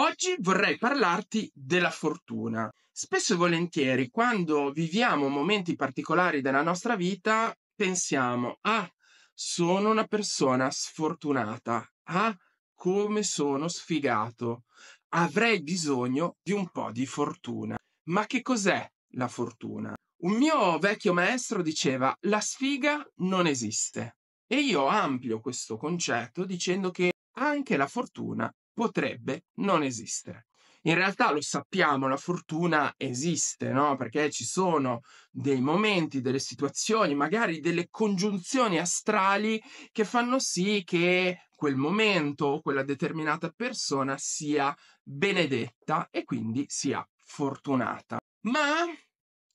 Oggi vorrei parlarti della fortuna. Spesso e volentieri, quando viviamo momenti particolari della nostra vita, pensiamo: ah, sono una persona sfortunata, ah, come sono sfigato, avrei bisogno di un po' di fortuna. Ma che cos'è la fortuna? Un mio vecchio maestro diceva: la sfiga non esiste. E io amplio questo concetto dicendo che anche la fortuna potrebbe non esistere. In realtà lo sappiamo, la fortuna esiste, no? Perché ci sono dei momenti, delle situazioni, magari delle congiunzioni astrali che fanno sì che quel momento o quella determinata persona sia benedetta e quindi sia fortunata. Ma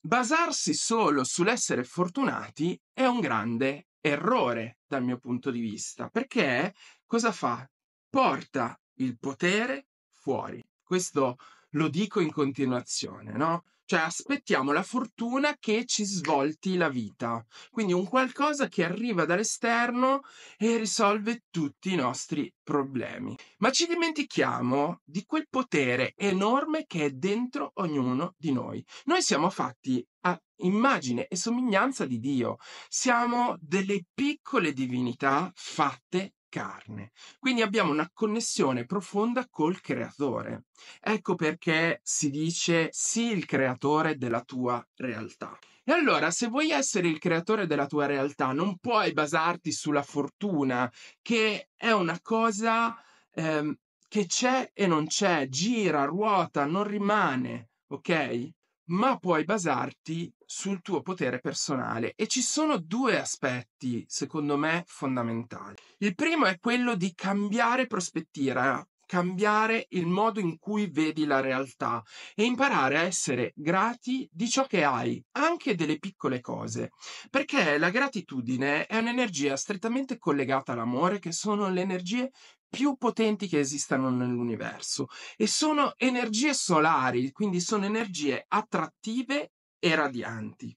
basarsi solo sull'essere fortunati è un grande errore dal mio punto di vista, perché cosa fa? Porta il potere fuori. Questo lo dico in continuazione, no? Cioè aspettiamo la fortuna che ci svolti la vita, quindi un qualcosa che arriva dall'esterno e risolve tutti i nostri problemi. Ma ci dimentichiamo di quel potere enorme che è dentro ognuno di noi. Noi siamo fatti a immagine e somiglianza di Dio, siamo delle piccole divinità fatte carne. Quindi abbiamo una connessione profonda col creatore. Ecco perché si dice sii il creatore della tua realtà. E allora, se vuoi essere il creatore della tua realtà, non puoi basarti sulla fortuna, che è una cosa ehm, che c'è e non c'è, gira, ruota, non rimane, ok? ma puoi basarti sul tuo potere personale e ci sono due aspetti secondo me fondamentali. Il primo è quello di cambiare prospettiva, cambiare il modo in cui vedi la realtà e imparare a essere grati di ciò che hai, anche delle piccole cose, perché la gratitudine è un'energia strettamente collegata all'amore che sono le energie più potenti che esistano nell'universo e sono energie solari, quindi sono energie attrattive e radianti.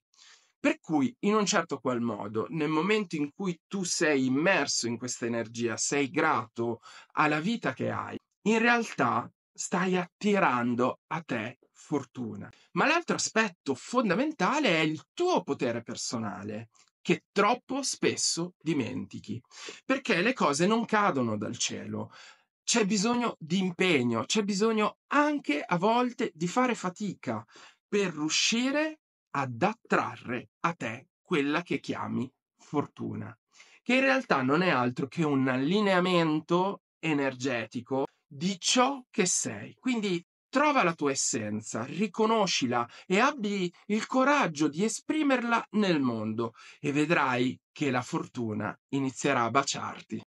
Per cui, in un certo qual modo, nel momento in cui tu sei immerso in questa energia, sei grato alla vita che hai, in realtà stai attirando a te fortuna. Ma l'altro aspetto fondamentale è il tuo potere personale che troppo spesso dimentichi, perché le cose non cadono dal cielo. C'è bisogno di impegno, c'è bisogno anche a volte di fare fatica per riuscire ad attrarre a te quella che chiami fortuna, che in realtà non è altro che un allineamento energetico di ciò che sei. Quindi Trova la tua essenza, riconoscila e abbi il coraggio di esprimerla nel mondo e vedrai che la fortuna inizierà a baciarti.